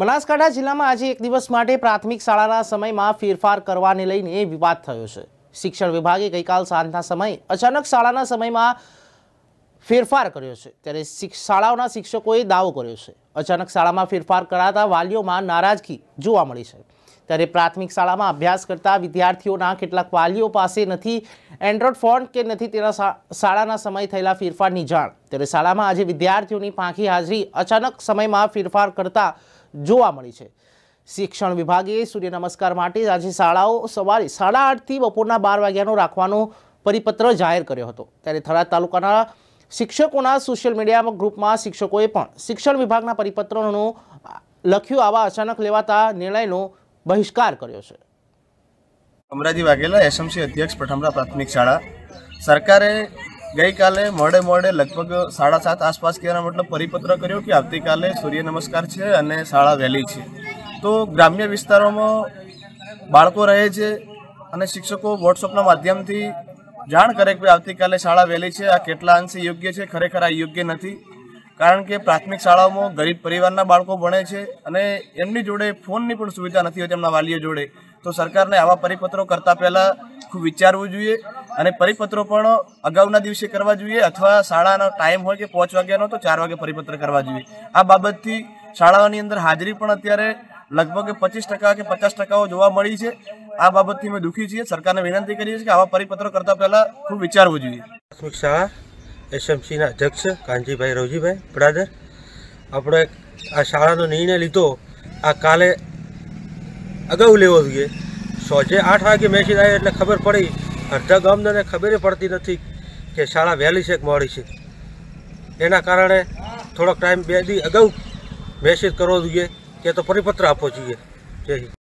બનાસકાંઠા જિલ્લામાં આજે એક દિવસ માટે પ્રાથમિક શાળાના સમયમાં ફેરફાર કરવાને લઈને વિવાદ થયો છે શિક્ષણ વિભાગે ગઈકાલ સાંજના સમયે અચાનક શાળાના સમયમાં ફેરફાર કર્યો છે ત્યારે શાળાઓના શિક્ષકોએ દાવો કર્યો છે અચાનક શાળામાં ફેરફાર કરાતા વાલીઓમાં નારાજગી જોવા મળી છે ત્યારે પ્રાથમિક શાળામાં અભ્યાસ કરતા વિદ્યાર્થીઓના કેટલાક વાલીઓ પાસે નથી એન્ડ્રોઇડ ફોન કે નથી તેના શાળાના સમય થયેલા ફેરફારની જાણ ત્યારે શાળામાં આજે વિદ્યાર્થીઓની પાંખી હાજરી અચાનક સમયમાં ફેરફાર કરતા જોવા મળી છે શિક્ષણ વિભાગે સૂર્ય નમસ્કાર માટે આજે શાળાઓ સવારે સાડા આઠથી બપોરના બાર વાગ્યાનો રાખવાનો પરિપત્ર જાહેર કર્યો હતો ત્યારે થરાદ તાલુકાના શિક્ષકોના સોશિયલ મીડિયા ગ્રુપમાં શિક્ષકોએ પણ શિક્ષણ વિભાગના પરિપત્રનો લખ્યું આવા અચાનક લેવાતા નિર્ણયનો બહિષ્કાર કર્યો છે અમરાજી વાઘેલા એસએમસી અધ્યક્ષ પ્રથમરા પ્રાથમિક શાળા સરકારે ગઈકાલે મોડે મોડે લગભગ સાડા સાત આસપાસ કહેવાના મતલબ પરિપત્ર કર્યો કે આવતીકાલે સૂર્ય નમસ્કાર છે અને શાળા વહેલી છે તો ગ્રામ્ય વિસ્તારોમાં બાળકો રહે છે અને શિક્ષકો વોટ્સઅપના માધ્યમથી જાણ કરે કે આવતીકાલે શાળા વહેલી છે આ કેટલા અંશે યોગ્ય છે ખરેખર આ યોગ્ય નથી કારણ કે પ્રાથમિક શાળાઓમાં ગરીબ પરિવારના બાળકો ભણે છે અને એમની જોડે ફોનની પણ સુવિધા નથી હોતી એમના વાલીઓ જોડે તો સરકારને આવા પરિપત્રો કરતાં પહેલાં ખૂબ વિચારવું જોઈએ અને પરિપત્રો પણ અગાઉના દિવસે કરવા જોઈએ અથવા શાળાનો ટાઈમ હોય કે 5 વાગેનો તો 4 વાગે પરિપત્ર કરવા જોઈએ આ બાબતથી શાળાની અંદર હાજરી પણ અત્યારે લગભગ 25% કે 50% જોવા મળી છે આ બાબતથી મે દુખી છીએ સરકારને વિનંતી કરીએ છીએ કે આવા પરિપત્ર કરતા પહેલા ખૂબ વિચારવું જોઈએ ક્ષા એશમસીના જક્ષ કાંજીભાઈ રોજીભાઈ બ્રધર આપણે આ શાળાનો નિર્ણય લીધો આ કાલે અગાઉ લેવો જોઈએ સોજે 8 વાગે મેસેજ આવ્યો એટલે ખબર પડી અડધા ગામને ખબર પડતી નથી કે શાળા વહેલી છે કે મોડી છે એના કારણે થોડોક ટાઈમ બે દી અગાઉ મેસેજ કરવો જોઈએ કે તો પરિપત્ર આપવો જોઈએ જય હિન્દ